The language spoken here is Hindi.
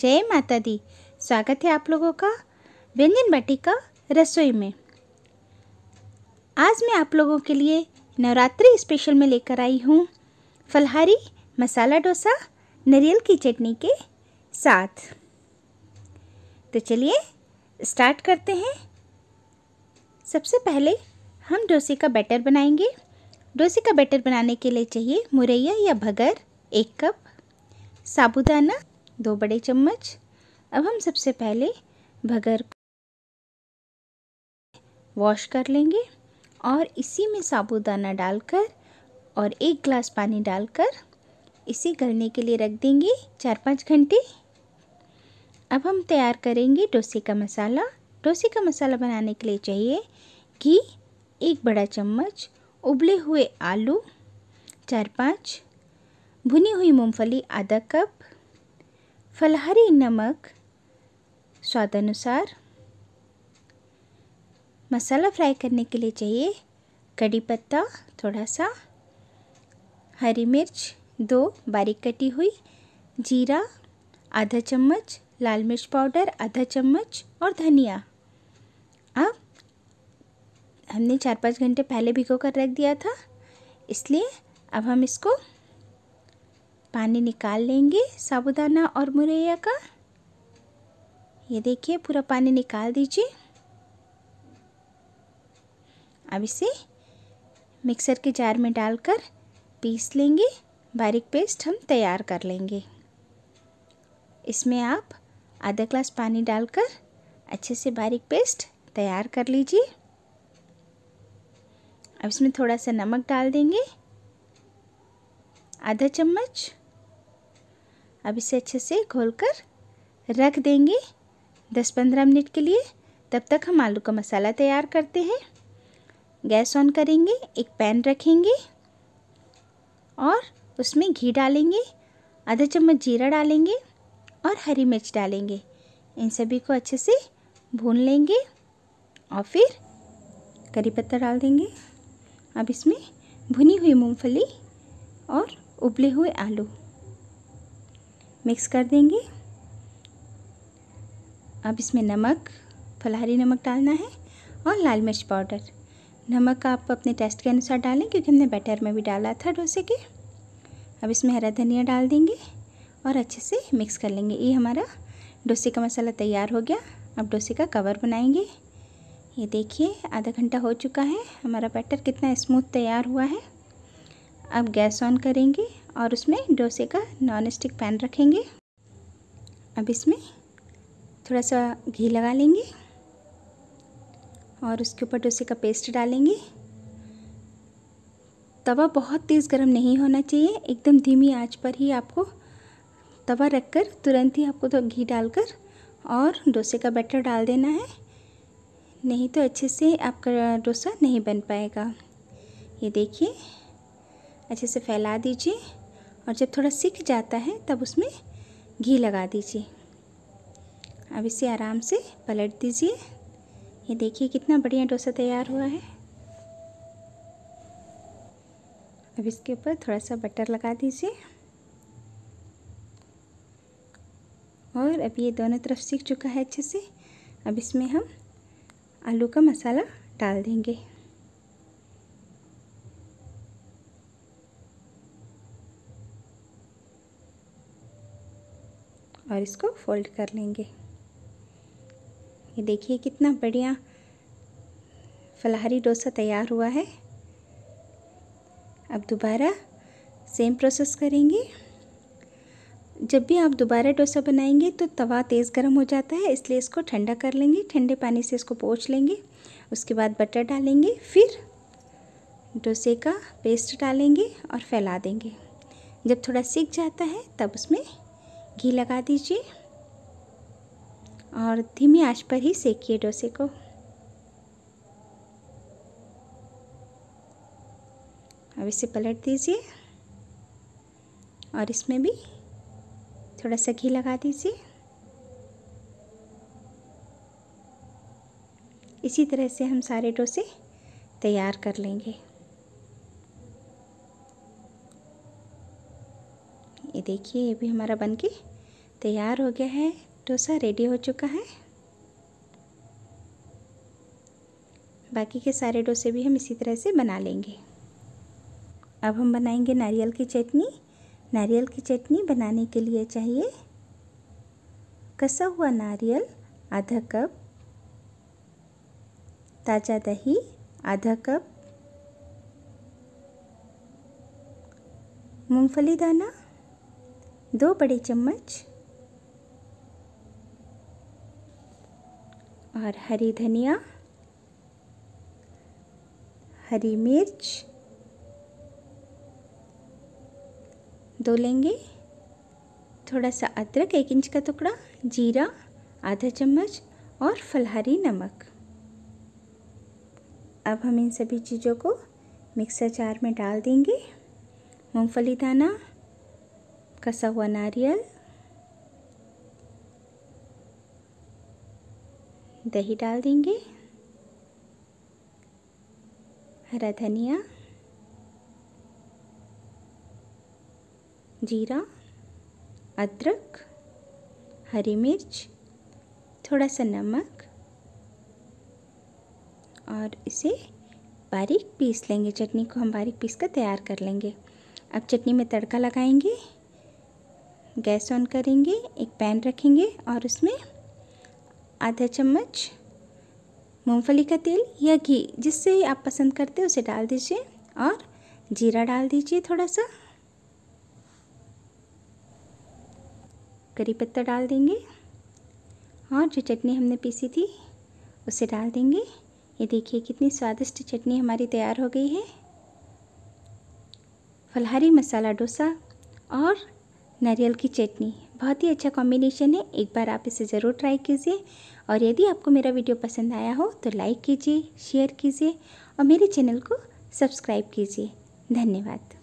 जय माता दी स्वागत है आप लोगों का व्यंजन बटिका रसोई में आज मैं आप लोगों के लिए नवरात्रि स्पेशल में लेकर आई हूँ फलहारी मसाला डोसा नरियल की चटनी के साथ तो चलिए स्टार्ट करते हैं सबसे पहले हम डोसे का बैटर बनाएंगे डोसे का बैटर बनाने के लिए चाहिए मुरैया या भगर एक कप साबुदाना दो बड़े चम्मच अब हम सबसे पहले भगर को वॉश कर लेंगे और इसी में साबुदाना डालकर और एक ग्लास पानी डालकर इसे गलने के लिए रख देंगे चार पाँच घंटे अब हम तैयार करेंगे डोसे का मसाला डोसे का मसाला बनाने के लिए चाहिए घी एक बड़ा चम्मच उबले हुए आलू चार पाँच भुनी हुई मूंगफली आधा कप फलहारी नमक स्वादानुसार मसाला फ्राई करने के लिए चाहिए कड़ी पत्ता थोड़ा सा हरी मिर्च दो बारीक कटी हुई जीरा आधा चम्मच लाल मिर्च पाउडर आधा चम्मच और धनिया अब हमने चार पाँच घंटे पहले भिगो कर रख दिया था इसलिए अब हम इसको पानी निकाल लेंगे साबुदाना और मुरैया का ये देखिए पूरा पानी निकाल दीजिए अब इसे मिक्सर के जार में डालकर पीस लेंगे बारीक पेस्ट हम तैयार कर लेंगे इसमें आप आधा ग्लास पानी डालकर अच्छे से बारीक पेस्ट तैयार कर लीजिए अब इसमें थोड़ा सा नमक डाल देंगे आधा चम्मच अब इसे अच्छे से घोलकर रख देंगे दस पंद्रह मिनट के लिए तब तक हम आलू का मसाला तैयार करते हैं गैस ऑन करेंगे एक पैन रखेंगे और उसमें घी डालेंगे आधा चम्मच जीरा डालेंगे और हरी मिर्च डालेंगे इन सभी को अच्छे से भून लेंगे और फिर करी पत्ता डाल देंगे अब इसमें भुनी हुई मूंगफली और उबले हुए आलू मिक्स कर देंगे अब इसमें नमक फलाहारी नमक डालना है और लाल मिर्च पाउडर नमक आप अपने टेस्ट के अनुसार डालें क्योंकि हमने बैटर में भी डाला था डोसे के अब इसमें हरा धनिया डाल देंगे और अच्छे से मिक्स कर लेंगे ये हमारा डोसे का मसाला तैयार हो गया अब डोसे का कवर बनाएंगे ये देखिए आधा घंटा हो चुका है हमारा बैटर कितना स्मूथ तैयार हुआ है अब गैस ऑन करेंगे और उसमें डोसे का नॉन स्टिक पैन रखेंगे अब इसमें थोड़ा सा घी लगा लेंगे और उसके ऊपर डोसे का पेस्ट डालेंगे तवा बहुत तेज़ गर्म नहीं होना चाहिए एकदम धीमी आंच पर ही आपको तवा रखकर तुरंत ही आपको तो घी डालकर और डोसे का बैटर डाल देना है नहीं तो अच्छे से आपका डोसा नहीं बन पाएगा ये देखिए अच्छे से फैला दीजिए और जब थोड़ा सीख जाता है तब उसमें घी लगा दीजिए अब इसे आराम से पलट दीजिए ये देखिए कितना बढ़िया डोसा तैयार हुआ है अब इसके ऊपर थोड़ा सा बटर लगा दीजिए और अब ये दोनों तरफ सीख चुका है अच्छे से अब इसमें हम आलू का मसाला डाल देंगे और इसको फोल्ड कर लेंगे ये देखिए कितना बढ़िया फलाहारी डोसा तैयार हुआ है अब दोबारा सेम प्रोसेस करेंगे जब भी आप दोबारा डोसा बनाएंगे तो तवा तेज़ गर्म हो जाता है इसलिए इसको ठंडा कर लेंगे ठंडे पानी से इसको पोछ लेंगे उसके बाद बटर डालेंगे फिर डोसे का पेस्ट डालेंगे और फैला देंगे जब थोड़ा सीख जाता है तब उसमें घी लगा दीजिए और धीमी आंच पर ही सेकिए डोसे को अब इसे पलट दीजिए और इसमें भी थोड़ा सा घी लगा दीजिए इसी तरह से हम सारे डोसे तैयार कर लेंगे ये देखिए ये भी हमारा बनके तैयार हो गया है डोसा रेडी हो चुका है बाकी के सारे डोसे भी हम इसी तरह से बना लेंगे अब हम बनाएंगे नारियल की चटनी नारियल की चटनी बनाने के लिए चाहिए कसा हुआ नारियल आधा कप ताज़ा दही आधा कप मूंगफली दाना दो बड़े चम्मच और हरी धनिया हरी मिर्च दो लेंगे थोड़ा सा अदरक एक इंच का टुकड़ा जीरा आधा चम्मच और फलहारी नमक अब हम इन सभी चीज़ों को मिक्सर जार में डाल देंगे मूँगफली दाना कसा हुआ नारियल दही डाल देंगे हरा धनिया जीरा अदरक हरी मिर्च थोड़ा सा नमक और इसे बारीक पीस लेंगे चटनी को हम बारीक पीस कर तैयार कर लेंगे अब चटनी में तड़का लगाएंगे गैस ऑन करेंगे एक पैन रखेंगे और उसमें आधा चम्मच मूंगफली का तेल या घी जिससे आप पसंद करते हैं उसे डाल दीजिए और जीरा डाल दीजिए थोड़ा सा करी पत्ता डाल देंगे और जो चटनी हमने पीसी थी उसे डाल देंगे ये देखिए कितनी स्वादिष्ट चटनी हमारी तैयार हो गई है फलहारी मसाला डोसा और नारियल की चटनी बहुत ही अच्छा कॉम्बिनेशन है एक बार आप इसे ज़रूर ट्राई कीजिए और यदि आपको मेरा वीडियो पसंद आया हो तो लाइक कीजिए शेयर कीजिए और मेरे चैनल को सब्सक्राइब कीजिए धन्यवाद